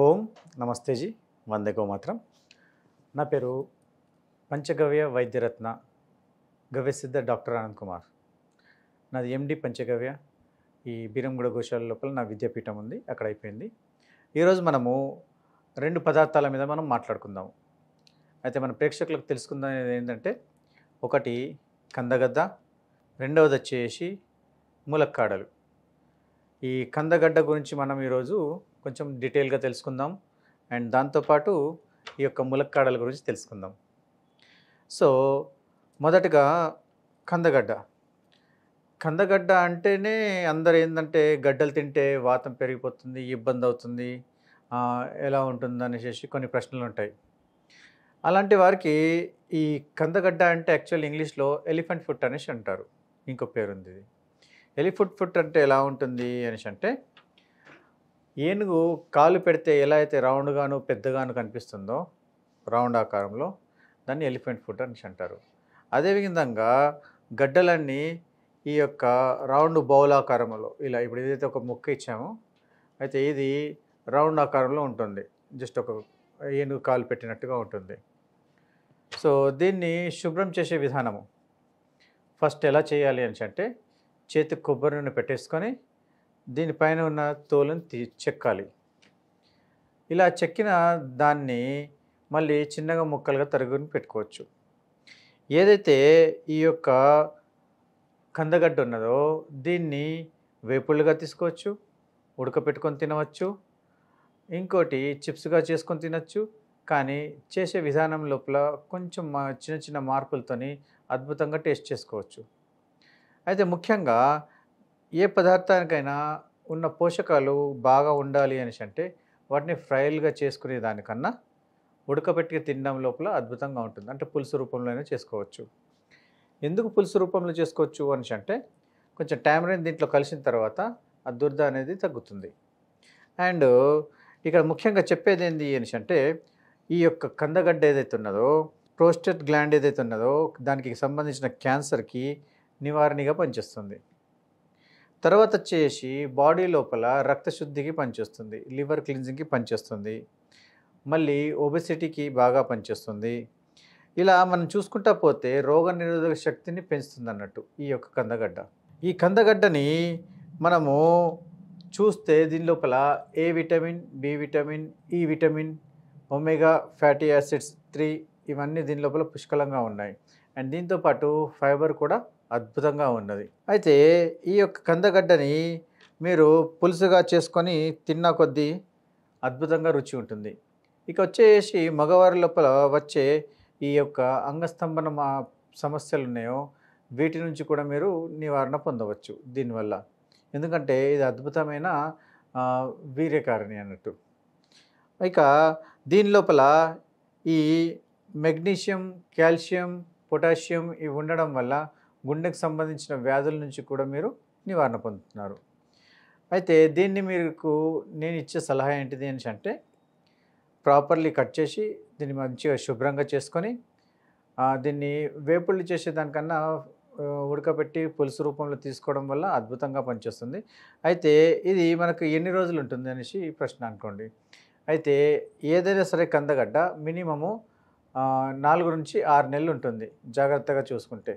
ఓం నమస్తేజీ వందకో మాత్రం నా పేరు పంచగవ్య వైద్యరత్న గవ్యసిద్ధ డాక్టర్ ఆనంద్ కుమార్ నాది ఎండి పంచగవ్య ఈ బీరంగూడ గోశాల లోపల నా విద్యాపీఠం ఉంది అక్కడ అయిపోయింది ఈరోజు మనము రెండు పదార్థాల మీద మనం మాట్లాడుకుందాం అయితే మన ప్రేక్షకులకు తెలుసుకుందనేది ఏంటంటే ఒకటి కందగద్ద రెండవది వచ్చేసి ములక్కాడలు ఈ కందగడ్డ గురించి మనం ఈరోజు కొంచెం డీటెయిల్గా తెలుసుకుందాం అండ్ దాంతోపాటు ఈ యొక్క ములక్కాడల గురించి తెలుసుకుందాం సో మొదటగా కందగడ్డ కందగడ్డ అంటేనే అందరు ఏంటంటే గడ్డలు తింటే వాతం పెరిగిపోతుంది ఇబ్బంది అవుతుంది ఎలా ఉంటుంది అనేసి కొన్ని ప్రశ్నలు ఉంటాయి అలాంటి వారికి ఈ కందగడ్డ అంటే యాక్చువల్ ఇంగ్లీష్లో ఎలిఫెంట్ ఫుట్ అనేసి అంటారు ఇంకో పేరుంది ఇది ఎలిఫుట్ ఫుట్ అంటే ఎలా ఉంటుంది అనేసి అంటే ఏనుగు కాలు పెడితే ఎలా అయితే రౌండ్గాను పెద్దగాను కనిపిస్తుందో రౌండ్ ఆకారంలో దాన్ని ఎలిఫెంట్ ఫుట్ అని అంటారు అదేవిధంగా గడ్డలన్నీ ఈ యొక్క రౌండ్ బౌల్ ఆకారంలో ఇలా ఇప్పుడు ఏదైతే ఒక ముక్క ఇచ్చామో అయితే ఇది రౌండ్ ఆకారంలో ఉంటుంది జస్ట్ ఒక ఏనుగు కాలు పెట్టినట్టుగా ఉంటుంది సో దీన్ని శుభ్రం చేసే విధానము ఫస్ట్ ఎలా చేయాలి అని అంటే చేతి కొబ్బరి నూనె పెట్టేసుకొని దీనిపైన ఉన్న తోలును తీ చెక్కాలి ఇలా చెక్కిన దాన్ని మళ్ళీ చిన్నగా ముక్కలుగా తరుగుని పెట్టుకోవచ్చు ఏదైతే ఈ యొక్క కందగడ్డ ఉన్నదో దీన్ని వేపుళ్ళుగా తీసుకోవచ్చు ఉడకపెట్టుకొని తినవచ్చు ఇంకోటి చిప్స్గా చేసుకొని తినచ్చు కానీ చేసే విధానం లోపల కొంచెం చిన్న చిన్న మార్పులతోని అద్భుతంగా టేస్ట్ చేసుకోవచ్చు అయితే ముఖ్యంగా ఏ పదార్థానికైనా ఉన్న పోషకాలు బాగా ఉండాలి అనేసి అంటే వాటిని ఫ్రైలుగా చేసుకునే దానికన్నా ఉడకబెట్టి తినడం లోపల అద్భుతంగా ఉంటుంది అంటే పులుసు రూపంలోనే చేసుకోవచ్చు ఎందుకు పులుసు రూపంలో చేసుకోవచ్చు అనేసి అంటే కొంచెం టామరిన్ దీంట్లో కలిసిన తర్వాత ఆ దుర్ద అనేది తగ్గుతుంది అండ్ ఇక్కడ ముఖ్యంగా చెప్పేది ఏంటి అనేసి అంటే ఈ యొక్క కందగడ్డ ఏదైతే ఉన్నదో ప్రోస్టెట్ గ్లాండ్ ఏదైతే ఉన్నదో దానికి సంబంధించిన క్యాన్సర్కి నివారణగా పనిచేస్తుంది తర్వాత వచ్చేసి బాడీ లోపల రక్తశుద్ధికి పనిచేస్తుంది లివర్ క్లిన్జింగ్కి పనిచేస్తుంది మళ్ళీ ఒబెసిటీకి బాగా పనిచేస్తుంది ఇలా మనం చూసుకుంటా పోతే రోగ నిరోధక శక్తిని పెంచుతుంది అన్నట్టు ఈ యొక్క కందగడ్డ ఈ కందగడ్డని మనము చూస్తే దీని లోపల A vitamin B vitamin E vitamin omega fatty acids three ఇవన్నీ దీని లోపల పుష్కలంగా ఉన్నాయి అండ్ దీంతోపాటు ఫైబర్ కూడా అద్భుతంగా ఉన్నది అయితే ఈ యొక్క కందగడ్డని మీరు పులుసుగా చేసుకొని తిన్న కొద్దీ అద్భుతంగా రుచి ఉంటుంది ఇక వచ్చేసి మగవారి లోపల వచ్చే ఈ యొక్క అంగస్తంభన సమస్యలు ఉన్నాయో వీటి నుంచి కూడా మీరు నివారణ పొందవచ్చు దీనివల్ల ఎందుకంటే ఇది అద్భుతమైన వీర్యకారిణి అన్నట్టు ఇక దీని లోపల ఈ మెగ్నీషియం కాల్షియం పొటాషియం ఇవి ఉండడం వల్ల గుండెకు సంబంధించిన వ్యాధుల నుంచి కూడా మీరు నివారణ పొందుతున్నారు అయితే దీన్ని మీకు నేను ఇచ్చే సలహా ఏంటిది అని అంటే ప్రాపర్లీ కట్ చేసి దీన్ని మంచిగా శుభ్రంగా చేసుకొని దీన్ని వేపుళ్ళు చేసేదానికన్నా ఉడకబెట్టి పులుసు రూపంలో తీసుకోవడం వల్ల అద్భుతంగా పనిచేస్తుంది అయితే ఇది మనకు ఎన్ని రోజులు ఉంటుంది అనేసి ప్రశ్న అనుకోండి అయితే ఏదైనా సరే కందగడ్డ మినిమము నాలుగు నుంచి ఆరు నెలలు ఉంటుంది జాగ్రత్తగా చూసుకుంటే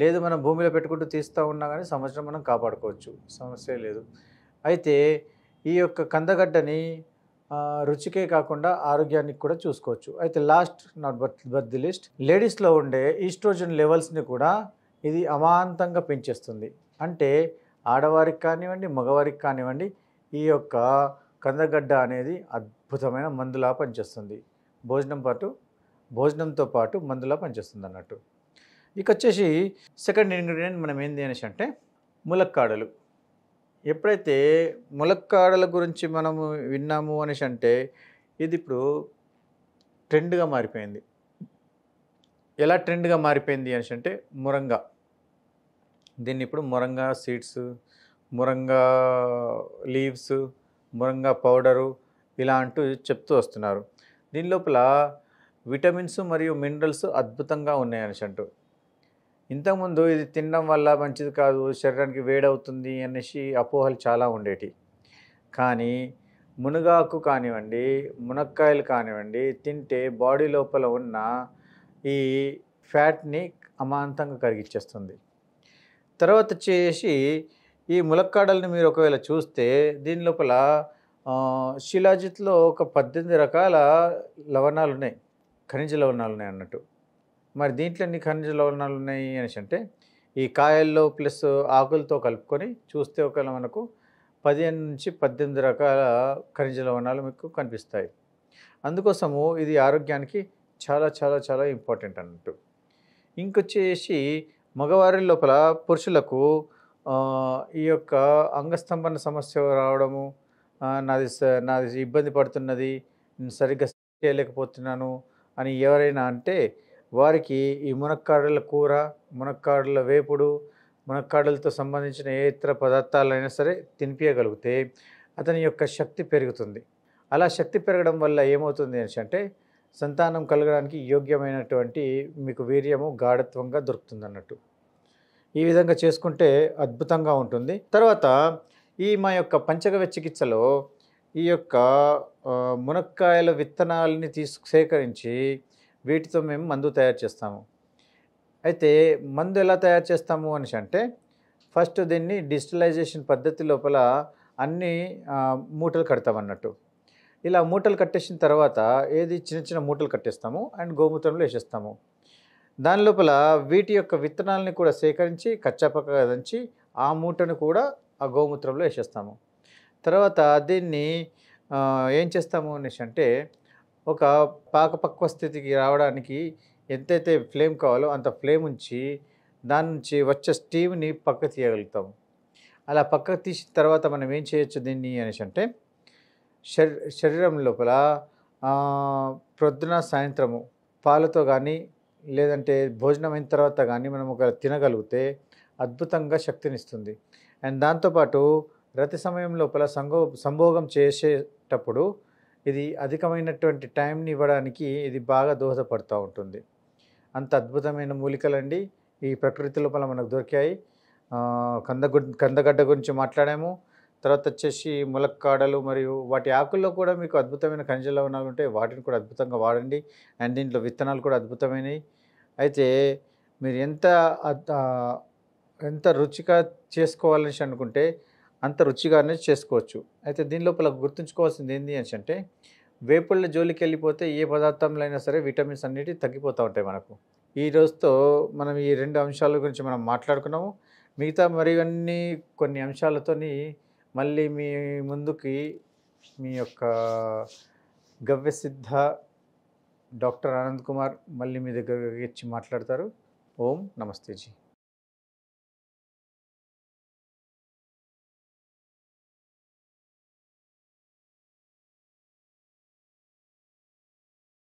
లేదు మనం భూమిలో పెట్టుకుంటూ తీస్తూ ఉన్నా కానీ సంవత్సరం మనం కాపాడుకోవచ్చు సమస్య లేదు అయితే ఈ యొక్క కందగడ్డని రుచికే కాకుండా ఆరోగ్యానికి కూడా చూసుకోవచ్చు అయితే last not but but the list లేడీస్లో ఉండే ఈస్ట్రోజన్ లెవెల్స్ని కూడా ఇది అమాంతంగా పెంచేస్తుంది అంటే ఆడవారికి కానివ్వండి మగవారికి కానివ్వండి ఈ యొక్క కందగడ్డ అనేది అద్భుతమైన మందులా పనిచేస్తుంది భోజనం పాటు భోజనంతో పాటు మందులా పనిచేస్తుంది అన్నట్టు ఇక వచ్చేసి సెకండ్ ఇంగ్రీడియంట్ మనం ఏంది అనేసి అంటే ములక్కాడలు ఎప్పుడైతే ములక్కాడల గురించి మనము విన్నాము అనేసి అంటే ఇది ఇప్పుడు ట్రెండ్గా మారిపోయింది ఎలా ట్రెండ్గా మారిపోయింది అనేసి అంటే మురంగా దీన్ని ఇప్పుడు మురంగా సీడ్స్ మురంగా లీవ్స్ మురంగా పౌడరు ఇలా అంటూ చెప్తూ వస్తున్నారు దీని లోపల విటమిన్స్ మరియు మినరల్స్ అద్భుతంగా అనేసి అంటూ ఇంతకుముందు ఇది తినడం వల్ల మంచిది కాదు శరీరానికి వేడవుతుంది అనేసి అపోహలు చాలా ఉండేటి కానీ మునగాకు కానివ్వండి మునక్కాయలు కానివ్వండి తింటే బాడీ లోపల ఉన్న ఈ ఫ్యాట్ని అమాంతంగా కరిగిచ్చేస్తుంది తర్వాత వచ్చేసి ఈ ములక్కాడల్ని మీరు ఒకవేళ చూస్తే దీని లోపల శిలాజిత్లో ఒక పద్దెనిమిది రకాల లవణాలు ఉన్నాయి ఖనిజ లవణాలు ఉన్నాయి అన్నట్టు మరి దీంట్లో ఎన్ని ఖనిజ లవణాలు ఉన్నాయి అనేసి అంటే ఈ కాయల్లో ప్లస్ ఆకులతో కలుపుకొని చూస్తే ఒకవేళ మనకు పదిహేను నుంచి పద్దెనిమిది రకాల ఖనిజ లవణాలు మీకు కనిపిస్తాయి అందుకోసము ఇది ఆరోగ్యానికి చాలా చాలా చాలా ఇంపార్టెంట్ అన్నట్టు ఇంకొచ్చేసి మగవారి లోపల పురుషులకు ఈ యొక్క అంగస్తంభన సమస్య రావడము నాది నాది ఇబ్బంది పడుతున్నది సరిగ్గా చేయలేకపోతున్నాను అని ఎవరైనా అంటే వారికి ఈ మునక్కాడల కూర మునక్కాడల వేపుడు మునక్కాడలతో సంబంధించిన ఏ ఇతర పదార్థాలైనా సరే తినిపించగలిగితే అతని యొక్క శక్తి పెరుగుతుంది అలా శక్తి పెరగడం వల్ల ఏమవుతుంది అంటే సంతానం కలగడానికి యోగ్యమైనటువంటి మీకు వీర్యము గాఢత్వంగా దొరుకుతుంది అన్నట్టు ఈ విధంగా చేసుకుంటే అద్భుతంగా ఉంటుంది తర్వాత ఈ మా యొక్క పంచగవ్య చికిత్సలో ఈ యొక్క మునక్కాయల విత్తనాలని తీసు సేకరించి వీటితో మేము మందు తయారు చేస్తాము అయితే మందు ఎలా తయారు చేస్తాము అని అంటే ఫస్ట్ దీన్ని డిజిటలైజేషన్ పద్ధతి లోపల అన్ని మూటలు కడతామన్నట్టు ఇలా మూటలు కట్టేసిన తర్వాత ఏది చిన్న చిన్న మూటలు కట్టేస్తాము అండ్ గోమూత్రంలో వేసేస్తాము దాని లోపల వీటి యొక్క విత్తనాలని కూడా సేకరించి కచ్చాపక్క దంచి ఆ మూటను కూడా ఆ గోమూత్రంలో వేసేస్తాము తర్వాత దీన్ని ఏం చేస్తాము అనేసి అంటే ఒక పాకపక్వ స్థితికి రావడానికి ఎంతైతే ఫ్లేమ్ కావాలో అంత ఫ్లేమ్ ఉంచి దాని నుంచి వచ్చే స్టీమ్ని పక్కకు తీయగలుగుతాం అలా పక్కకు తీసిన తర్వాత మనం ఏం చేయొచ్చు దీన్ని అనేసి అంటే శరీరం లోపల ప్రొద్దున సాయంత్రము పాలతో కానీ లేదంటే భోజనం అయిన తర్వాత కానీ మనం ఒక తినగలిగితే అద్భుతంగా శక్తినిస్తుంది అండ్ దాంతోపాటు రతి సమయం లోపల సంగో సంభోగం చేసేటప్పుడు ఇది అధికమైనటువంటి టైంని ఇవ్వడానికి ఇది బాగా దోహదపడుతూ ఉంటుంది అంత అద్భుతమైన మూలికలండి ఈ ప్రకృతి లోపల మనకు దొరికాయి కందగుడ్ కందగడ్డ గురించి మాట్లాడాము తర్వాత వచ్చేసి ములక్కాడలు మరియు వాటి ఆకుల్లో కూడా మీకు అద్భుతమైన ఖనిజ లవణాలు ఉంటాయి వాటిని కూడా అద్భుతంగా వాడండి అండ్ దీంట్లో విత్తనాలు కూడా అద్భుతమైనవి అయితే మీరు ఎంత ఎంత రుచిగా చేసుకోవాలని అనుకుంటే అంత రుచిగానే చేసుకోవచ్చు అయితే దీని లోపల గుర్తుంచుకోవాల్సింది ఏంటి అని అంటే వేపుళ్ళ జోలికి వెళ్ళిపోతే ఏ పదార్థంలో అయినా సరే విటమిన్స్ అన్నిటి తగ్గిపోతూ ఉంటాయి మనకు ఈ రోజుతో మనం ఈ రెండు అంశాల గురించి మనం మాట్లాడుకున్నాము మిగతా మరి అన్ని కొన్ని అంశాలతోని మళ్ళీ మీ ముందుకి మీ యొక్క గవ్యసిద్ధ డాక్టర్ ఆనంద్ కుమార్ మళ్ళీ మీ దగ్గర ఇచ్చి మాట్లాడతారు ఓం నమస్తేజీ